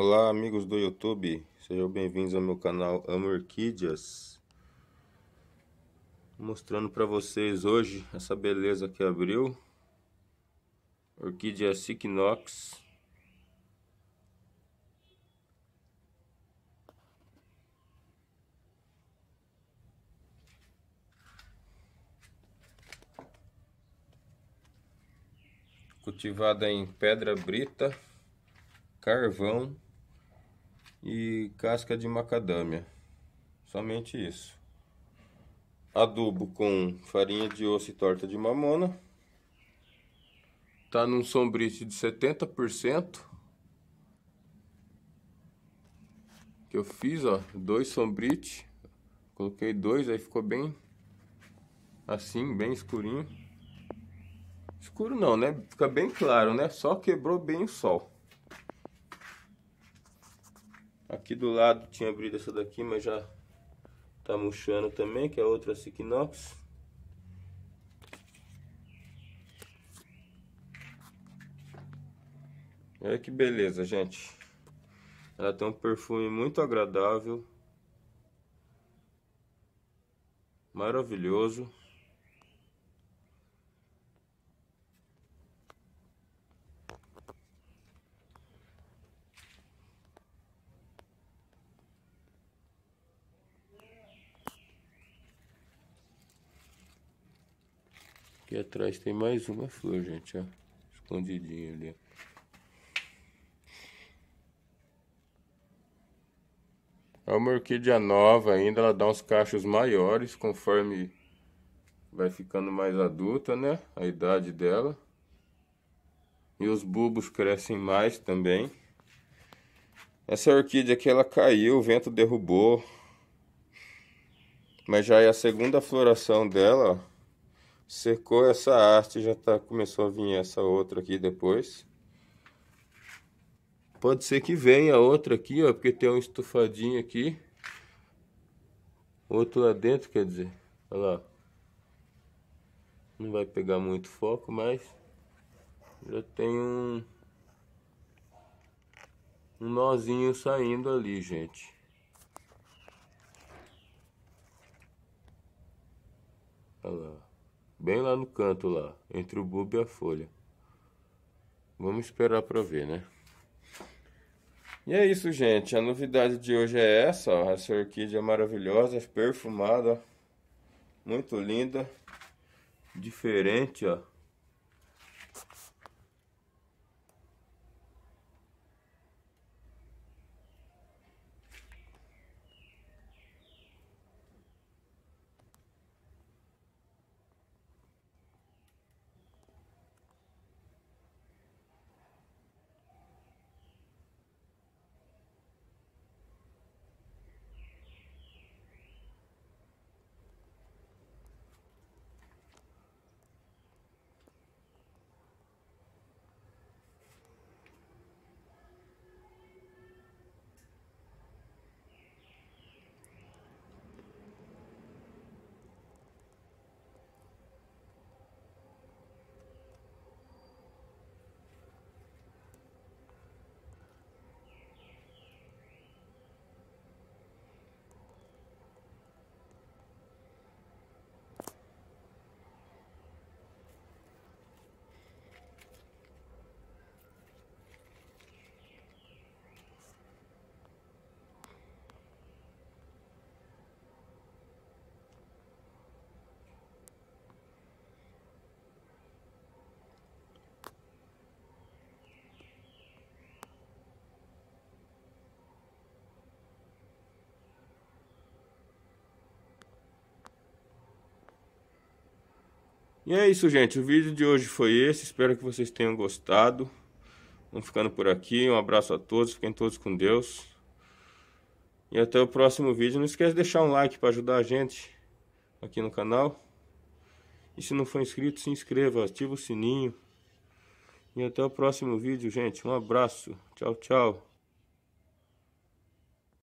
Olá, amigos do YouTube, sejam bem-vindos ao meu canal Amo Orquídeas. Mostrando para vocês hoje essa beleza que abriu. Orquídea Cycnox. É Cultivada em pedra brita, carvão e casca de macadâmia. Somente isso. Adubo com farinha de osso e torta de mamona. Tá num sombrite de 70%. Que eu fiz, ó, dois sombrite. Coloquei dois, aí ficou bem assim, bem escurinho. Escuro não, né? Fica bem claro, né? Só quebrou bem o sol. Aqui do lado tinha abrido essa daqui, mas já tá murchando também, que é outra Sikinox. Olha que beleza, gente. Ela tem um perfume muito agradável. Maravilhoso. Aqui atrás tem mais uma flor, gente, ó. Escondidinha ali, ó. É uma orquídea nova ainda, ela dá uns cachos maiores conforme vai ficando mais adulta, né? A idade dela. E os bulbos crescem mais também. Essa orquídea aqui, ela caiu, o vento derrubou. Mas já é a segunda floração dela, ó. Secou essa haste, já tá, começou a vir essa outra aqui depois. Pode ser que venha outra aqui, ó, porque tem um estufadinho aqui. Outro lá dentro, quer dizer. Olha lá. Não vai pegar muito foco, mas já tem um, um nozinho saindo ali, gente. Olha lá. Bem lá no canto lá, entre o bulbo e a folha. Vamos esperar para ver, né? E é isso, gente. A novidade de hoje é essa, ó. Essa orquídea maravilhosa, perfumada, muito linda, diferente, ó. E é isso, gente. O vídeo de hoje foi esse. Espero que vocês tenham gostado. Vamos ficando por aqui. Um abraço a todos. Fiquem todos com Deus. E até o próximo vídeo. Não esquece de deixar um like para ajudar a gente aqui no canal. E se não for inscrito, se inscreva, ativa o sininho. E até o próximo vídeo, gente. Um abraço. Tchau, tchau.